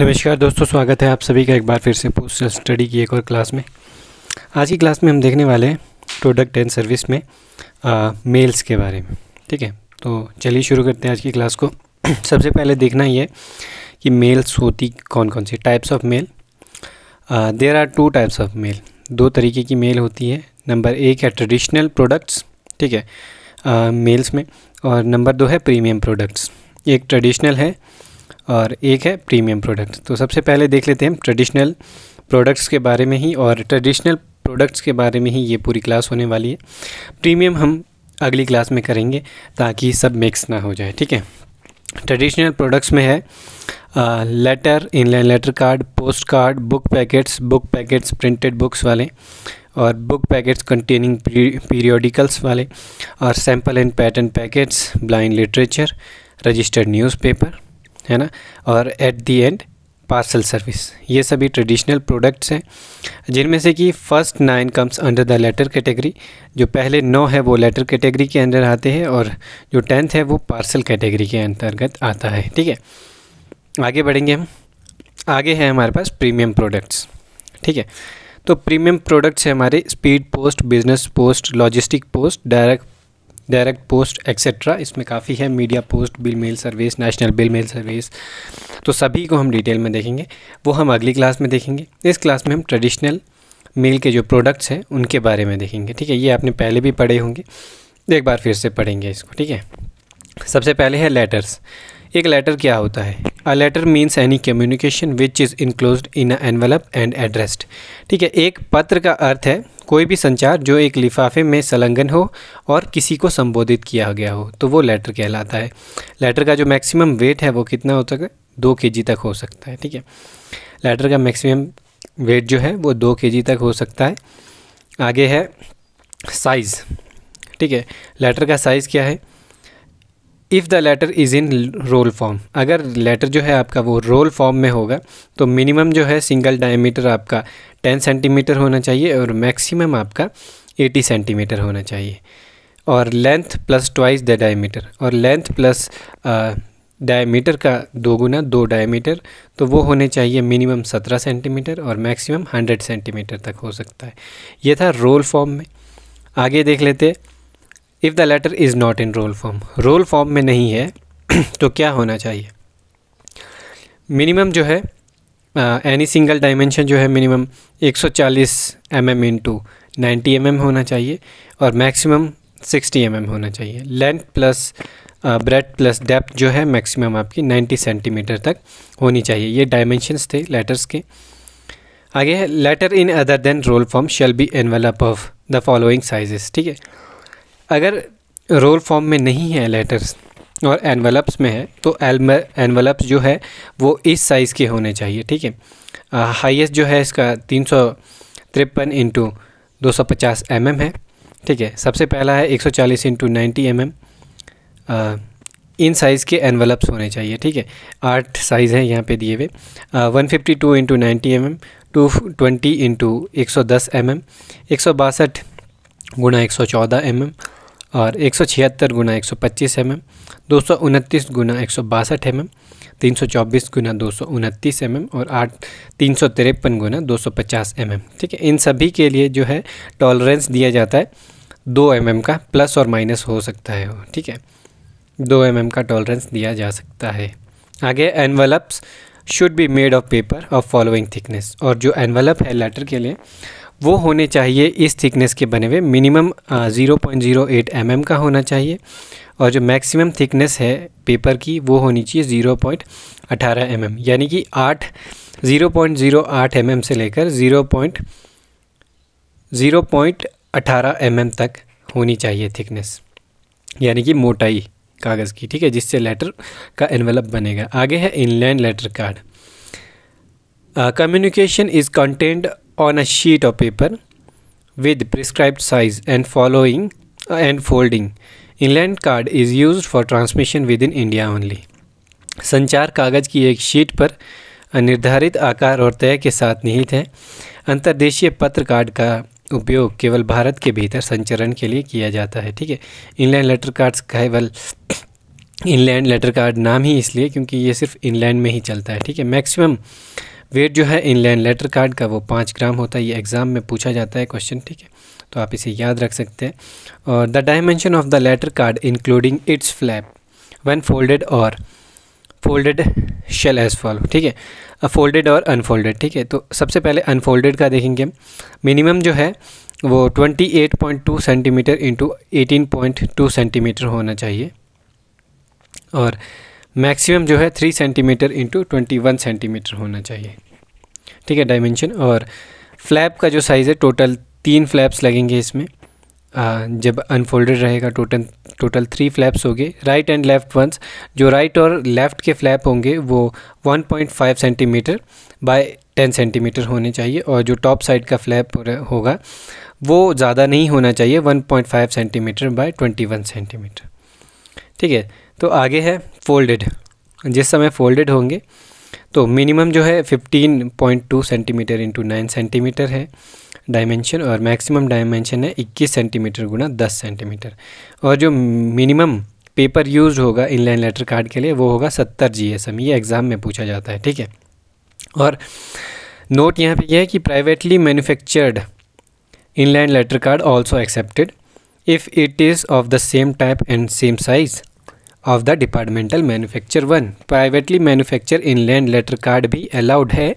नमस्कार दोस्तों स्वागत है आप सभी का एक बार फिर से पोस्टल स्टडी की एक और क्लास में आज की क्लास में हम देखने वाले हैं प्रोडक्ट एंड सर्विस में आ, मेल्स के बारे में ठीक है तो चलिए शुरू करते हैं आज की क्लास को सबसे पहले देखना ये है कि मेल्स होती कौन कौन सी types of mail there are two types of mail दो तरीके की मेल होती है नंबर एक है ट्रेडिशनल प्रोडक्ट्स ठीक है मेल्स में और नंबर दो है प्रीमियम प्रोडक्ट्स एक ट्रेडिशनल है और एक है प्रीमियम प्रोडक्ट्स तो सबसे पहले देख लेते हैं ट्रेडिशनल प्रोडक्ट्स के बारे में ही और ट्रेडिशनल प्रोडक्ट्स के बारे में ही ये पूरी क्लास होने वाली है प्रीमियम हम अगली क्लास में करेंगे ताकि सब मिक्स ना हो जाए ठीक है ट्रेडिशनल प्रोडक्ट्स में है uh, letter inland letter card post card book packets book packets printed books वाले और बुक पैकेट्स कंटेनिंग पीरियोडिकल्स वाले और sample and pattern packets blind literature registered newspaper है ना और at the end parcel service ये सभी ट्रेडिशनल प्रोडक्ट्स हैं जिनमें से कि first nine comes under the letter category जो पहले नौ है वो लेटर कैटेगरी के अंदर आते हैं और जो टेंथ है वो पार्सल कैटेगरी के अंतर्गत आता है ठीक है आगे बढ़ेंगे हम आगे हैं हमारे पास प्रीमियम प्रोडक्ट्स ठीक है तो प्रीमियम प्रोडक्ट्स हैं हमारे speed post business post logistic post direct direct post etcetera इसमें काफ़ी है media post bill mail service national bill mail service तो सभी को हम डिटेल में देखेंगे वो हम अगली क्लास में देखेंगे इस क्लास में हम ट्रेडिशनल मेल के जो प्रोडक्ट्स हैं उनके बारे में देखेंगे ठीक है ये आपने पहले भी पढ़े होंगे एक बार फिर से पढ़ेंगे इसको ठीक है सबसे पहले है लेटर्स एक लेटर क्या होता है a letter means any communication which is enclose in envelope and addressed ठीक है एक पत्र का अर्थ है कोई भी संचार जो एक लिफाफे में संलग्न हो और किसी को संबोधित किया गया हो तो वो लेटर कहलाता है लेटर का जो मैक्सिमम वेट है वो कितना हो सकता है दो के तक हो सकता है ठीक है लेटर का मैक्सिमम वेट जो है वो दो के तक हो सकता है आगे है साइज़ ठीक है लेटर का साइज़ क्या है if the letter is in roll form अगर लेटर जो है आपका वो रोल फॉर्म में होगा तो मिनिमम जो है सिंगल डायमीटर आपका 10 सेंटीमीटर होना चाहिए और मैक्सिमम आपका 80 सेंटीमीटर होना चाहिए और length plus twice the diameter और लेंथ प्लस डायमीटर का दो गुना दो डायमीटर तो वो होने चाहिए मिनिमम सत्रह सेंटीमीटर और मैक्सिमम हंड्रेड सेंटीमीटर तक हो सकता है ये था रोल फॉर्म में आगे देख लेते हैं if the letter is not in roll form roll form में नहीं है तो क्या होना चाहिए मिनिमम जो है एनी सिंगल डायमेंशन जो है मिनिमम 140 सौ चालीस एम एम इंटू एम होना चाहिए और मैक्सिमम 60 एम mm होना चाहिए length plus breadth plus depth जो है मैक्सिमम आपकी 90 सेंटीमीटर तक होनी चाहिए ये डायमेंशंस थे लेटर्स के आगे है letter in other than roll form shall be envelope of the following sizes ठीक है अगर रोल फॉर्म में नहीं है लेटर्स और एनवलप्स में है तो एनवलप्स जो है वो इस साइज़ के होने चाहिए ठीक है हाईएस्ट जो है इसका तीन सौ तिरपन इंटू दो सौ पचास एम mm एम है ठीक है सबसे पहला है एक सौ चालीस into ninety M mm। M इन साइज़ के एनवलप्स होने चाहिए ठीक है आठ साइज़ हैं यहाँ पे दिए हुए one fifty two into ninety M M two twenty into एक सौ दस एम mm, एम एक सौ बासठ गुणा एक सौ चौदह एम एम और एक सौ छिहत्तर गुना एक सौ पच्चीस एम एम दो सौ उनतीस गुना एक सौ बासठ एम एम तीन सौ चौबीस गुना दो सौ उनतीस एम एम और आठ तीन सौ तिरपन गुना दो सौ पचास एम एम ठीक है इन सभी के लिए जो है टॉलरेंस दिया जाता है दो एम एम का प्लस और माइनस हो सकता है ठीक है दो एम एम का टॉलरेंस दिया जा सकता है आगे envelopes should be made of paper of following thickness और जो एनवलप है लेटर के लिए वो होने चाहिए इस थिकनेस के बने हुए मिनिमम 0.08 पॉइंट mm का होना चाहिए और जो मैक्सिमम थिकनेस है पेपर की वो होनी चाहिए 0.18 पॉइंट mm यानी कि 8 0.08 पॉइंट mm से लेकर 0.0.18 पॉइंट mm तक होनी चाहिए थिकनेस यानी कि मोटाई कागज़ की ठीक है जिससे लेटर का एनवेलप बनेगा आगे है inland letter card communication is content on a sheet of paper with prescribed size and following and folding. Inland card is used for transmission within India only. संचार कागज की एक शीट पर निर्धारित आकार और तय के साथ निहित है अंतर्देशीय पत्र कार्ड का उपयोग केवल भारत के भीतर संचरण के लिए किया जाता है ठीक है इनलैंड लेटर कार्ड्स केवल इनलैंड लेटर कार्ड नाम ही इसलिए क्योंकि ये सिर्फ इनलैंड में ही चलता है ठीक है मैक्सिमम वेट जो है इनलाइन लेटर कार्ड का वो पाँच ग्राम होता है ये एग्ज़ाम में पूछा जाता है क्वेश्चन ठीक है तो आप इसे याद रख सकते हैं और the dimension of the letter card including its flap when folded और फोल्डेड शेल एज फॉलो ठीक है फोल्डेड और अनफोल्डेड ठीक है तो सबसे पहले अनफोल्डेड का देखेंगे मिनिमम जो है वो 28.2 सेंटीमीटर इंटू 18.2 सेंटीमीटर होना चाहिए और मैक्सिमम जो है three centimetre into twenty one centimetre होना चाहिए ठीक है डायमेंशन और फ्लैप का जो साइज़ है टोटल तीन फ्लैप्स लगेंगे इसमें आ, जब अनफोल्डेड रहेगा टोटल टोटल थ्री फ्लैप्स होंगे राइट एंड लेफ्ट वंस जो राइट और लेफ़्ट के फ्लैप होंगे वो 1.5 सेंटीमीटर बाय 10 सेंटीमीटर होने चाहिए और जो टॉप साइड का फ्लैप होगा वो ज़्यादा नहीं होना चाहिए 1.5 सेंटीमीटर बाय 21 सेंटीमीटर ठीक है तो आगे है फोल्डेड जिस समय फोल्डेड होंगे तो मिनिमम जो है 15.2 सेंटीमीटर इंटू नाइन सेंटीमीटर है डायमेंशन और मैक्सिमम डायमेंशन है 21 सेंटीमीटर गुना 10 सेंटीमीटर और जो मिनिमम पेपर यूज होगा इनलाइन लेटर कार्ड के लिए वो होगा 70 जीएसएम ये एग्ज़ाम में पूछा जाता है ठीक है और नोट यहाँ पे यह है कि privately manufactured inland letter card also accepted if it is of the same type and same size of the departmental manufacture one privately manufacture inland letter card भी अलाउड है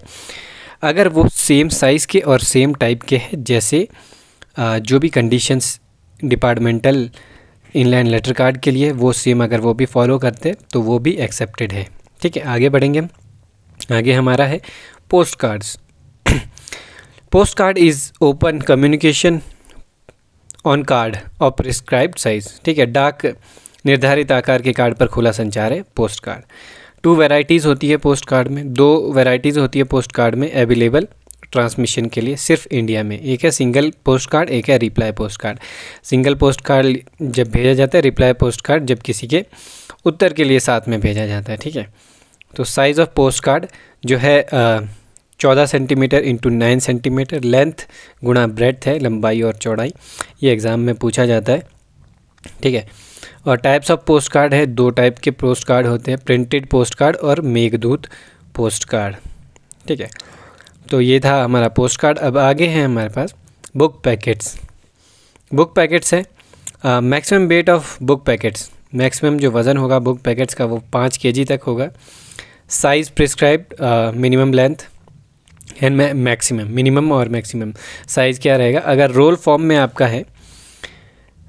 अगर वो सेम साइज़ के और same type के हैं जैसे जो भी conditions departmental inland letter card के लिए वो सेम अगर वो भी फॉलो करते तो वो भी एक्सेप्टेड है ठीक है आगे बढ़ेंगे आगे हमारा है post cards post card is open communication on card और प्रिस्क्राइब साइज़ ठीक है डाक निर्धारित आकार के कार्ड पर खुला संचार है पोस्ट कार्ड टू वेराइटीज़ होती है पोस्ट कार्ड में दो वेराइटीज़ होती है पोस्ट कार्ड में अवेलेबल ट्रांसमिशन के लिए सिर्फ इंडिया में एक है सिंगल पोस्ट कार्ड एक है reply post card single post card जब भेजा जाता है रिप्लाई पोस्ट कार्ड जब किसी के उत्तर के लिए साथ में भेजा जाता है ठीक है तो साइज़ ऑफ पोस्ट कार्ड जो है चौदह centimetre into nine centimetre length गुणा ब्रेथ है लंबाई और चौड़ाई ये एग्ज़ाम में पूछा जाता है ठीक है और टाइप्स ऑफ पोस्ट कार्ड है दो टाइप के पोस्ट कार्ड होते हैं प्रिंटेड पोस्ट कार्ड और मेघदूत पोस्ट कार्ड ठीक है तो ये था हमारा पोस्ट कार्ड अब आगे हैं हमारे पास बुक पैकेट्स बुक पैकेट्स है maximum weight of book packets maximum जो वज़न होगा बुक पैकेट्स का वो पाँच के तक होगा size prescribe minimum length and maximum minimum और मैक्सिमम साइज़ क्या रहेगा अगर रोल फॉर्म में आपका है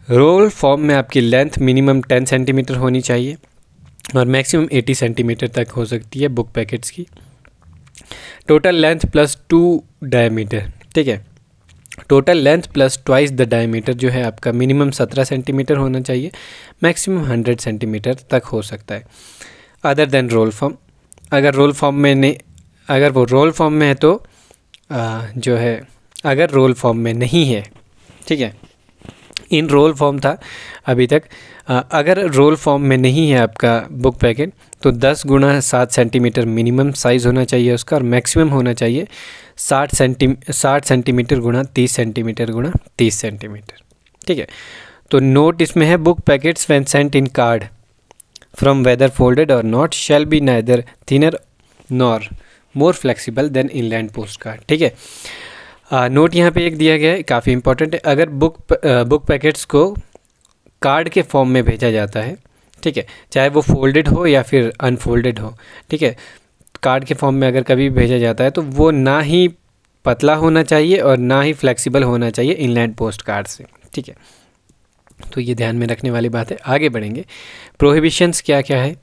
रोल फॉर्म में आपकी लेंथ मिनिमम टेन सेंटीमीटर होनी चाहिए और मैक्सिमम एटी सेंटीमीटर तक हो सकती है बुक पैकेट्स की total length plus two diameter ठीक है total length plus twice the diameter जो है आपका मिनिमम सत्रह सेंटीमीटर होना चाहिए मैक्सिमम हंड्रेड सेंटीमीटर तक हो सकता है अदर देन रोल फॉर्म अगर रोल फॉर्म में नहीं अगर वो रोल फॉर्म में है तो आ, जो है अगर रोल फॉर्म में नहीं है ठीक है इन रोल फॉर्म था अभी तक अगर रोल फॉर्म में नहीं है आपका बुक पैकेट तो 10 गुणा सात सेंटीमीटर मिनिमम साइज़ होना चाहिए उसका और मैक्सिमम होना चाहिए 60 सेंटी 60 सेंटीमीटर गुणा 30 सेंटीमीटर गुणा 30 सेंटीमीटर ठीक है तो नोट इसमें है book packets when sent in card form whether folded और not shall be neither thinner nor more flexible than land post card ठीक है नोट यहाँ पे एक दिया गया है काफ़ी इंपॉर्टेंट है अगर बुक बुक पैकेट्स को कार्ड के फॉर्म में भेजा जाता है ठीक है चाहे वो फोल्डेड हो या फिर अनफोल्डेड हो ठीक है कार्ड के फॉर्म में अगर कभी भेजा जाता है तो वो ना ही पतला होना चाहिए और ना ही फ्लेक्सिबल होना चाहिए इनलैंड पोस्ट कार्ड से ठीक है तो ये ध्यान में रखने वाली बात है आगे बढ़ेंगे प्रोहिबिशंस क्या क्या है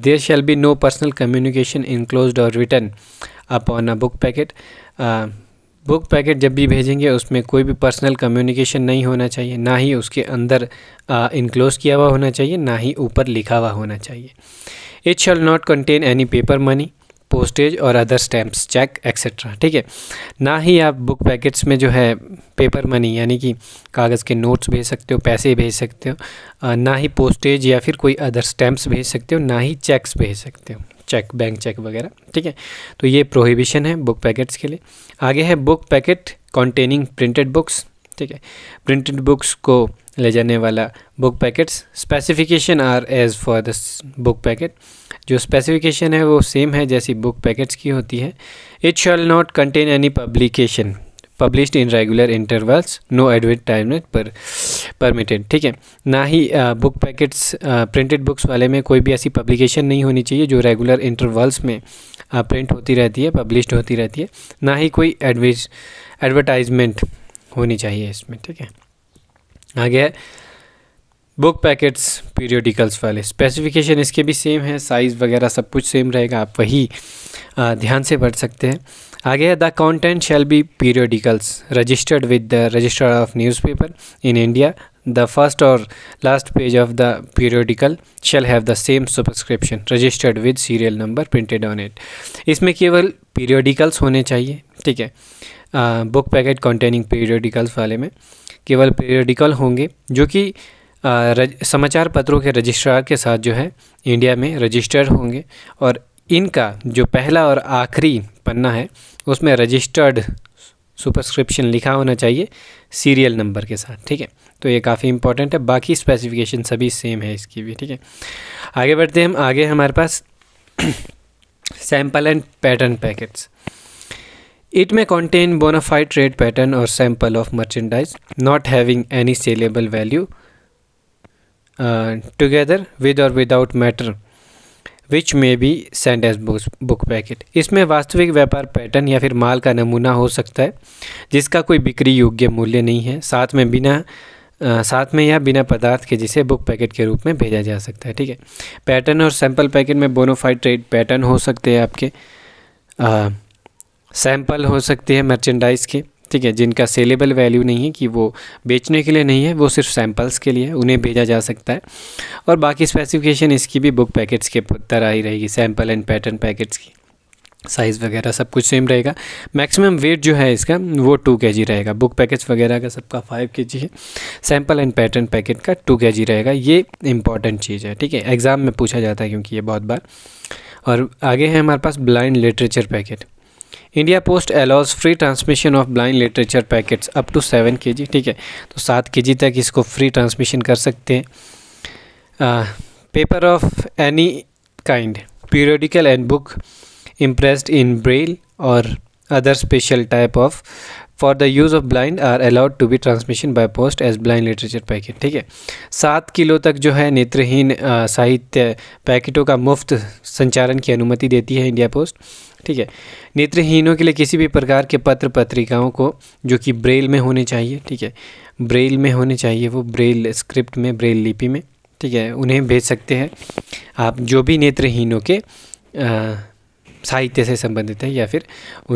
there shall be no personal communication enclose और return upon a book packet book packet जब भी भेजेंगे उसमें कोई भी पर्सनल कम्युनिकेशन नहीं होना चाहिए ना ही उसके अंदर इनक्लोज किया हुआ होना चाहिए ना ही ऊपर लिखा हुआ होना चाहिए it shall not contain any paper money postage और अदर स्टैम्प्स चेक एक्सेट्रा ठीक है ना ही आप बुक पैकेट्स में जो है पेपर मनी यानी कि कागज़ के नोट्स भेज सकते हो पैसे भेज सकते हो ना ही पोस्टेज या फिर कोई अदर स्टैम्प्स भेज सकते हो ना ही चेक्स भेज सकते हो चेक बैंक चेक वगैरह ठीक है तो ये प्रोहिबिशन है बुक पैकेट्स के लिए आगे है book packet containing printed books ठीक है प्रिंटेड बुक्स को ले जाने वाला book packets specification are as for the book packet जो स्पेसिफिकेशन है वो सेम है जैसी बुक पैकेट्स की होती है it shall not contain any publication published in regular intervals no advertisement पर परमिटेड ठीक है ना ही uh, book packets printed books वाले में कोई भी ऐसी पब्लिकेशन नहीं होनी चाहिए जो रेगुलर इंटरवल्स में आ, uh, प्रिंट होती रहती है पब्लिश्ड होती रहती है ना ही कोई एडवर्स एडवर्टाइजमेंट होनी चाहिए इसमें ठीक है आगे है बुक पैकेट्स पीरियोडिकल्स वाले स्पेसिफिकेशन इसके भी सेम है साइज़ वगैरह सब कुछ सेम रहेगा आप वही आ, uh, ध्यान से पढ़ सकते हैं आगे the content shall be periodicals registered with the register of newspaper in India the first और last page of the periodical shall have the same subscription registered with serial number printed on it इसमें केवल periodicals होने चाहिए ठीक है book packet containing periodicals वाले में केवल पीरियडिकल होंगे जो कि समाचार पत्रों के रजिस्ट्रार के साथ जो है इंडिया में रजिस्टर्ड होंगे और इनका जो पहला और आखिरी पन्ना है उसमें रजिस्टर्ड सुपरस्क्रिप्शन लिखा होना चाहिए सीरियल नंबर के साथ ठीक है तो ये काफ़ी इंपॉर्टेंट है बाकी स्पेसिफिकेशन सभी सेम है इसकी भी ठीक है आगे बढ़ते हैं हम आगे हमारे पास sample and pattern packets it may contain bona fide trade pattern और sample of merchandise not having any saleable value together with और without matter which may be sent as book packet इसमें वास्तविक व्यापार पैटर्न या फिर माल का नमूना हो सकता है जिसका कोई बिक्री योग्य मूल्य नहीं है साथ में बिना साथ में या बिना पदार्थ के जिसे बुक पैकेट के रूप में भेजा जा सकता है ठीक है पैटर्न और सैम्पल पैकेट में बोनोफाइड ट्रेड पैटर्न हो सकते हैं आपके सैम्पल हो सकती है मर्चेंडाइज के ठीक है जिनका सेलेबल वैल्यू नहीं है कि वो बेचने के लिए नहीं है वो सिर्फ सैम्पल्स के लिए उन्हें भेजा जा सकता है और बाकी स्पेसिफिकेशन इसकी भी बुक पैकेट्स के तरह ही रहेगी सैम्पल एंड पैटर्न पैकेट्स की साइज़ वगैरह सब कुछ सेम रहेगा मैक्सिमम वेट जो है इसका वो टू के जी रहेगा बुक पैकेट्स वगैरह का सबका फाइव के जी है सैम्पल एंड पैटर्न पैकेट का टू के जी रहेगा ये इंपॉर्टेंट चीज़ है ठीक है एग्ज़ाम में पूछा जाता है क्योंकि ये बहुत बार और आगे है हमारे पास blind literature packet India post allows free transmission of blind literature packets up to seven K G ठीक है तो सात के जी तक इसको फ्री ट्रांसमिशन कर सकते हैं paper of any kind periodical and book impressed in Braille or other special type of for the use of blind are allowed to be transmission by post as blind literature packet ठीक है सात kilo तक जो है नेत्रहीन साहित्य पैकेटों का मुफ्त संचालन की अनुमति देती है इंडिया पोस्ट ठीक है नेत्रहीनों के लिए किसी भी प्रकार के पत्र पत्रिकाओं को जो कि ब्रेल में होने चाहिए ठीक है ब्रेल में होने चाहिए वो ब्रेल स्क्रिप्ट में ब्रेल लिपि में ठीक है उन्हें भेज सकते हैं आप जो भी नेत्रहीनों के साहित्य से संबंधित है या फिर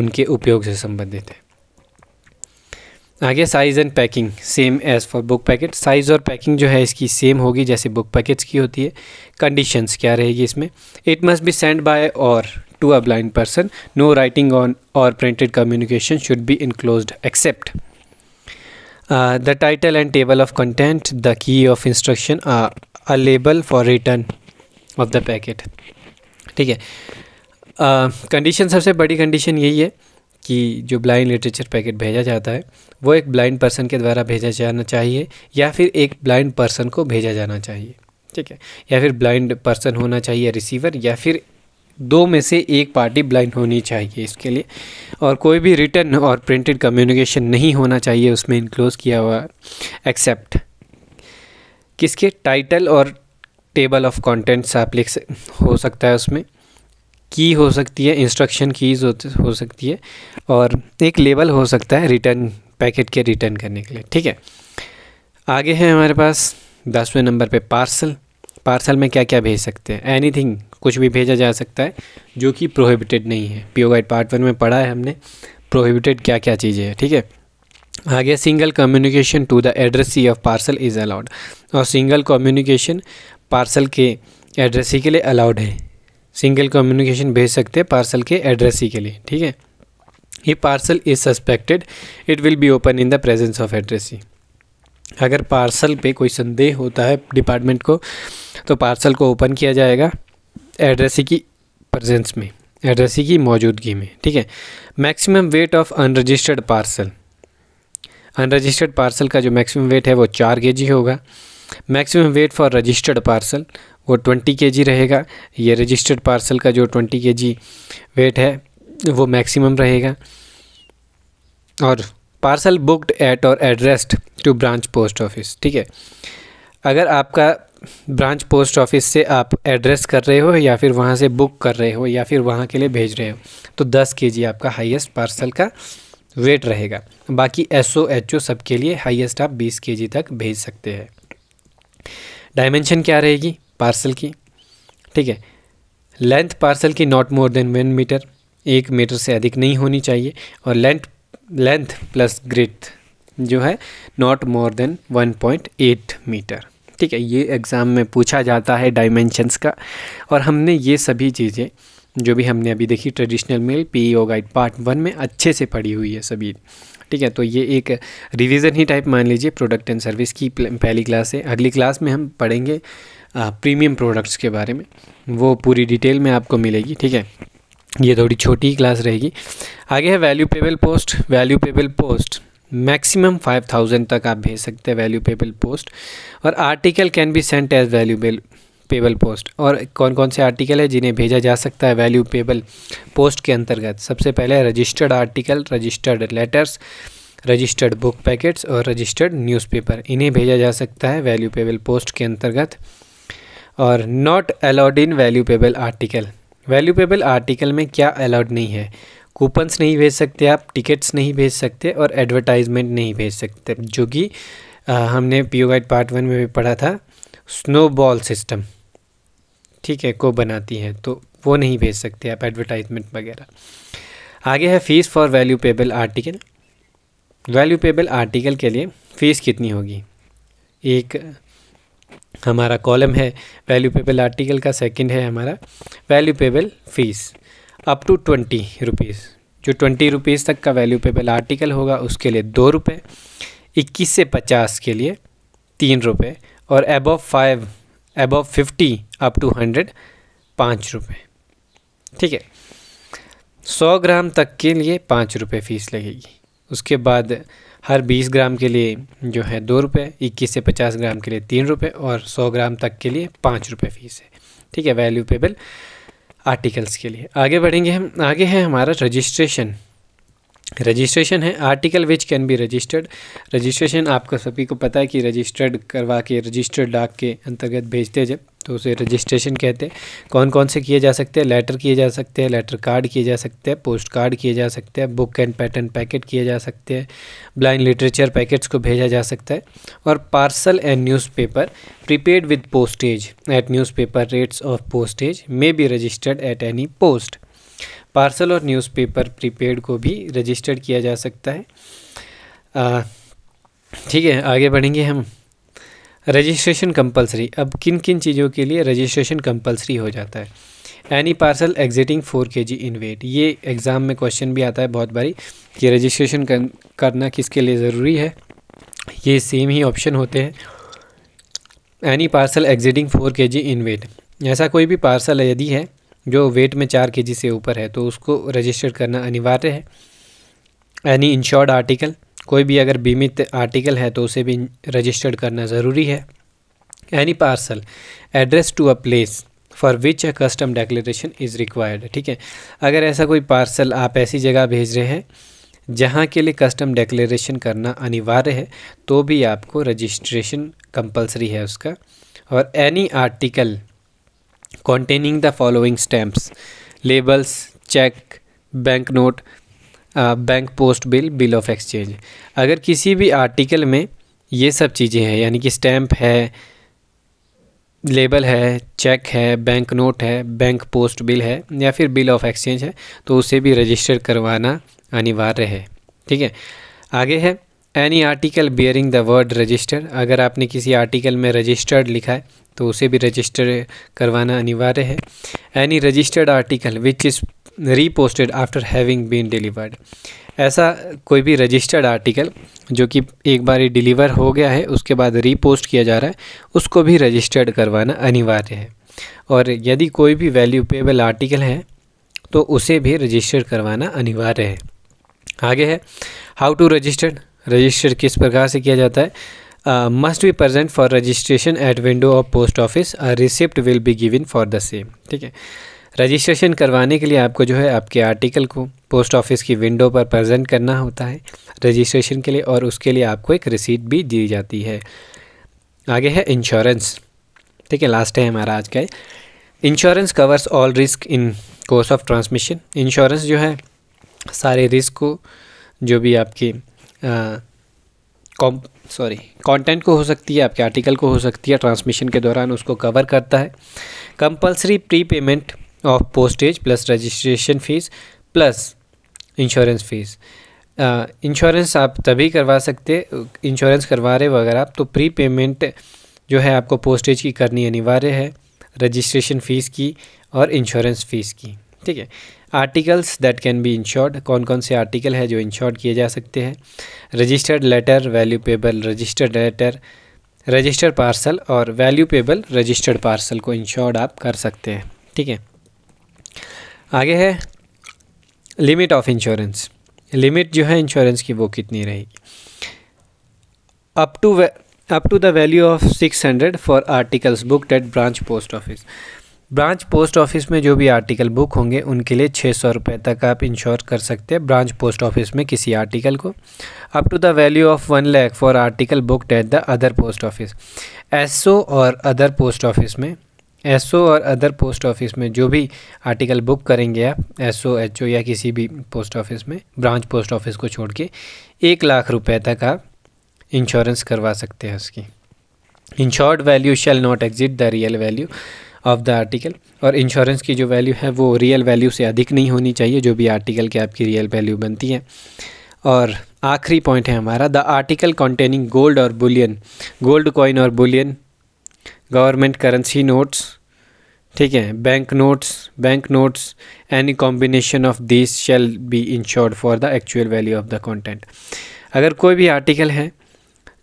उनके उपयोग से संबंधित है आगे size and packing same as for book packet size और पैकिंग जो है इसकी सेम होगी जैसे बुक पैकेट्स की होती है कंडीशंस क्या रहेगी इसमें it must be send by or to a blind person no writing on or printed communication should be inclose except the title and table of content the key of instruction a label for return of the packet ठीक है condition uh, सबसे बड़ी condition यही है कि जो blind literature packet भेजा जाता है वो एक ब्लाइंड पर्सन के द्वारा भेजा जाना चाहिए या फिर एक ब्लाइंड पर्सन को भेजा जाना चाहिए ठीक है या फिर ब्लाइंड पर्सन होना चाहिए रिसीवर या फिर दो में से एक पार्टी ब्लाइंड होनी चाहिए इसके लिए और कोई भी रिटर्न और प्रिंटेड कम्युनिकेशन नहीं होना चाहिए उसमें इंक्लोज किया हुआ एक्सेप्ट किसके टाइटल और टेबल ऑफ कंटेंट्स आप लिख हो सकता है उसमें की हो सकती है इंस्ट्रक्शन कीज़ हो, सकती है और एक लेबल हो सकता है रिटर्न पैकेट के रिटर्न करने के लिए ठीक है आगे है हमारे पास दसवें नंबर पे पार्सल पार्सल में क्या क्या भेज सकते हैं एनीथिंग कुछ भी भेजा जा सकता है जो कि प्रोहिबिटेड नहीं है पीओ गाइड पार्ट वन में पढ़ा है हमने प्रोहिबिटेड क्या क्या चीज़ें हैं ठीक है थीके? आगे single communication to the addressee of parcel is allowed और सिंगल कम्युनिकेशन पार्सल के एड्रेसी के लिए अलाउड है सिंगल कम्युनिकेशन भेज सकते हैं पार्सल के एड्रेसी के लिए ठीक है ये parcel is suspected it will be open in the presence of addressee अगर पार्सल पे कोई संदेह होता है डिपार्टमेंट को तो पार्सल को ओपन किया जाएगा एड्रेसी की प्रेजेंस में एड्रेसी की मौजूदगी में ठीक है maximum weight of unregistered parcel unregistered parcel का जो मैक्सिमम वेट है वो चार के जी होगा maximum weight for registered parcel वो ट्वेंटी के जी रहेगा ये रजिस्टर्ड पार्सल का जो ट्वेंटी के जी वेट है वो मैक्सिमम रहेगा और parcel booked at or addressed to branch post office ठीक है अगर आपका ब्रांच पोस्ट ऑफिस से आप एड्रेस कर रहे हो या फिर वहाँ से बुक कर रहे हो या फिर वहाँ के लिए भेज रहे हो तो दस के जी आपका हाईएस्ट पार्सल का वेट रहेगा बाकी एस ओ एच ओ सबके लिए हाईएस्ट आप बीस के जी तक भेज सकते हैं डायमेंशन क्या रहेगी पार्सल की ठीक है लेंथ पार्सल की not more than one metre एक मीटर से अधिक नहीं होनी चाहिए और लेंथ लेंथ प्लस ग्रेथ जो है नॉट मोर देन 1.8 मीटर ठीक है ये एग्ज़ाम में पूछा जाता है डायमेंशंस का और हमने ये सभी चीज़ें जो भी हमने अभी देखी traditional mail P O guide part one में अच्छे से पढ़ी हुई है सभी ठीक है तो ये एक रिवीजन ही टाइप मान लीजिए प्रोडक्ट एंड सर्विस की पहली क्लास है अगली क्लास में हम पढ़ेंगे प्रीमियम प्रोडक्ट्स के बारे में वो पूरी डिटेल में आपको मिलेगी ठीक है ये थोड़ी छोटी क्लास रहेगी आगे है value payable post value payable post maximum five thousand तक आप भेज सकते हैं value payable post or article can be sent as value payable post और कौन कौन से आर्टिकल है जिन्हें भेजा जा सकता है वैल्यू पेबल पोस्ट के अंतर्गत सबसे पहले registered article registered letters registered book packets और रजिस्टर्ड न्यूज़पेपर इन्हें भेजा जा सकता है वैल्यू पेबल पोस्ट के अंतर्गत और not allowed in value payable article value payable article में क्या अलाउड नहीं है कूपन्स नहीं भेज सकते आप टिकट्स नहीं भेज सकते और एडवर्टाइजमेंट नहीं भेज सकते जो कि हमने P O guide part one में भी पढ़ा था स्नोबॉल सिस्टम ठीक है को बनाती है तो वो नहीं भेज सकते आप एडवर्टाइजमेंट वगैरह आगे है fees for value payable article value payable article के लिए फ़ीस कितनी होगी एक हमारा कॉलम है वैल्यू पेबल आर्टिकल का सेकंड है हमारा value payable fees up to twenty rupees जो ट्वेंटी रुपीज़ तक का वैल्यू पेबल आर्टिकल होगा उसके लिए दो रुपये इक्कीस से पचास के लिए तीन रुपये और above five above fifty up to hundred पाँच रुपये ठीक है सौ ग्राम तक के लिए पाँच रुपये फ़ीस लगेगी उसके बाद हर 20 ग्राम के लिए जो है दो रुपये इक्कीस से पचास ग्राम के लिए तीन रुपये और सौ ग्राम तक के लिए पाँच रुपये फीस है ठीक है वैल्यूपेबल आर्टिकल्स के लिए आगे बढ़ेंगे हम आगे है हमारा रजिस्ट्रेशन रजिस्ट्रेशन है article which can be registered registration आपको सभी को पता है कि रजिस्टर्ड करवा के रजिस्टर्ड डाक के अंतर्गत भेजते जब तो उसे रजिस्ट्रेशन कहते हैं कौन कौन से किए जा सकते हैं लेटर किए जा सकते हैं लेटर कार्ड किए जा सकते हैं पोस्ट कार्ड किए जा सकते हैं बुक एंड पैटर्न पैकेट किए जा सकते हैं ब्लाइंड लिटरेचर पैकेट्स को भेजा जा सकता है और parcel and newspaper prepaid with postage at newspaper rates of postage may be registered at any post parcel और न्यूज़पेपर प्रीपेड को भी रजिस्टर्ड किया जा सकता है ठीक है आगे बढ़ेंगे हम रजिस्ट्रेशन कंपलसरी अब किन किन चीज़ों के लिए रजिस्ट्रेशन कंपलसरी हो जाता है any parcel exceeding four K G in weight ये एग्ज़ाम में क्वेश्चन भी आता है बहुत बारी कि रजिस्ट्रेशन करना किसके लिए ज़रूरी है ये सेम ही ऑप्शन होते हैं any parcel exceeding four K G in wait ऐसा कोई भी पार्सल यदि है जो वेट में चार के से ऊपर है तो उसको रजिस्टर करना अनिवार्य है यानी इंश्योर्ड आर्टिकल कोई भी अगर बीमित आर्टिकल है तो उसे भी रजिस्टर्ड करना ज़रूरी है any parcel address to a place for which a custom declaration is required ठीक है अगर ऐसा कोई पार्सल आप ऐसी जगह भेज रहे हैं जहाँ के लिए कस्टम डेक्लेशन करना अनिवार्य है तो भी आपको रजिस्ट्रेशन कंपलसरी है उसका और any article containing the following stamps labels check banknote bank post bill bill of exchange अगर किसी भी आर्टिकल में ये सब चीज़ें हैं यानी कि स्टैम्प है लेबल है चेक है बैंक नोट है बैंक पोस्ट बिल है या फिर बिल ऑफ एक्सचेंज है तो उसे भी रजिस्टर करवाना अनिवार्य है ठीक है आगे है any article bearing the word register अगर आपने किसी आर्टिकल में रजिस्टर्ड लिखा है तो उसे भी रजिस्टर करवाना अनिवार्य है any registered article which is reposted after having been delivered ऐसा कोई भी रजिस्टर्ड आर्टिकल जो कि एक बार ही डिलीवर हो गया है उसके बाद रीपोस्ट किया जा रहा है उसको भी रजिस्टर्ड करवाना अनिवार्य है और यदि कोई भी वैल्यू पेबल आर्टिकल है तो उसे भी रजिस्टर करवाना अनिवार्य है आगे है हाउ टू रजिस्टर्ड रजिस्टर किस प्रकार से किया जाता है must be present for registration at window of post office receipt will be given for the same ठीक है रजिस्ट्रेशन करवाने के लिए आपको जो है आपके आर्टिकल को पोस्ट ऑफिस की विंडो पर प्रजेंट करना होता है रजिस्ट्रेशन के लिए और उसके लिए आपको एक रिसीट भी दी जाती है आगे है इंश्योरेंस ठीक है लास्ट है हमारा आज का insurance covers all risk in course of transmission insurance जो है सारे रिस्क को जो भी आपके कॉम uh, सॉरी कंटेंट को हो सकती है आपके आर्टिकल को हो सकती है ट्रांसमिशन के दौरान उसको कवर करता है compulsory pre payment of postage plus registration fees plus insurance fees insurance आप तभी करवा सकते इंश्योरेंस करवा रहे वगैरह आप तो प्री पेमेंट जो है आपको पोस्टेज की करनी अनिवार्य है रजिस्ट्रेशन फ़ीस की और इंश्योरेंस फ़ीस की ठीक है articles that can be insured कौन कौन से आर्टिकल है जो इंश्योर्ड किए जा सकते हैं registered letter value payable registered letter registered parcel और वैल्यू पेबल रजिस्टर्ड पार्सल को इंश्योर्ड आप कर सकते हैं ठीक है आगे है लिमिट ऑफ इंश्योरेंस लिमिट जो है इंश्योरेंस की वो कितनी रहेगी up to up to the value of six hundred for articles book at branch post office branch post office में जो भी आर्टिकल बुक होंगे उनके लिए छः सौ रुपये तक आप इंश्योर कर सकते हैं ब्रांच पोस्ट ऑफिस में किसी आर्टिकल को up to the value of one lakh for article book at the other post office S O or other post office में S O or other post office में जो भी आर्टिकल बुक करेंगे आप एस एच ओ या किसी भी पोस्ट ऑफिस में ब्रांच पोस्ट ऑफिस को छोड़ के एक लाख रुपए तक आप इंश्योरेंस करवा सकते हैं उसकी insured value shall not exceed the real value of the article और इंश्योरेंस की जो वैल्यू है वो रियल वैल्यू से अधिक नहीं होनी चाहिए जो भी आर्टिकल की आपकी रियल वैल्यू बनती है और आखिरी पॉइंट है हमारा the article containing gold or bullion gold coin or bullion government currency notes ठीक है bank notes bank notes any combination of this shall be insured for the actual value of the content अगर कोई भी article है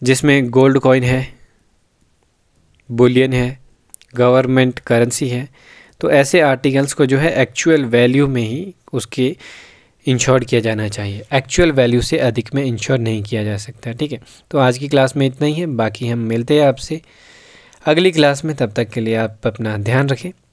जिसमें gold coin है bullion है government currency है तो ऐसे आर्टिकल्स को जो है एक्चुअल वैल्यू में ही उसके इंश्योर किया जाना चाहिए एक्चुअल वैल्यू से अधिक में इंश्योर नहीं किया जा सकता ठीक है तो आज की क्लास में इतना ही है बाकी हम मिलते हैं आपसे अगली क्लास में तब तक के लिए आप अपना ध्यान रखें